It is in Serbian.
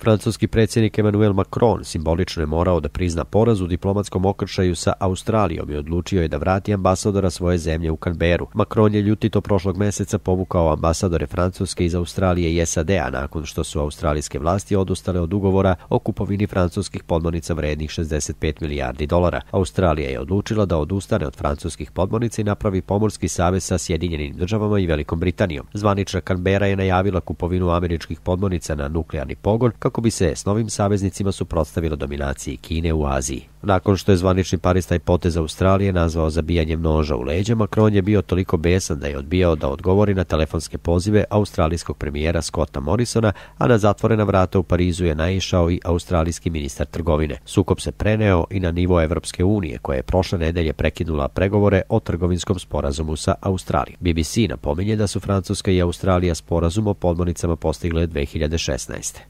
Francuski predsjednik Emmanuel Macron simbolično je morao da prizna poraz u diplomatskom okršaju sa Australijom i odlučio je da vrati ambasadora svoje zemlje u Kanberu. Macron je ljutito prošlog meseca povukao ambasadore Francuske iz Australije i SAD-a nakon što su australijske vlasti odustale od ugovora o kupovini francuskih podmornica vrednih 65 milijardi dolara. Australija je odlučila da odustane od francuskih podmornica i napravi pomorski savez sa Sjedinjenim državama i Velikom Britanijom. Zvanična Kanbera je najavila kupovinu američkih podmornica na nuklearni pogon kako bi se s novim saveznicima suprotstavilo dominaciji Kine u Aziji. Nakon što je zvanični Paris taj potez Australije nazvao zabijanjem noža u leđa, Macron je bio toliko besan da je odbijao da odgovori na telefonske pozive australijskog premijera Scotta Morrisona, a na zatvorena vrata u Parizu je naišao i australijski ministar trgovine. Sukop se preneo i na nivo Evropske unije, koja je prošle nedelje prekinula pregovore o trgovinskom sporazumu sa Australijom. BBC napominje da su Francuska i Australija sporazum o podmornicama postigle 2016.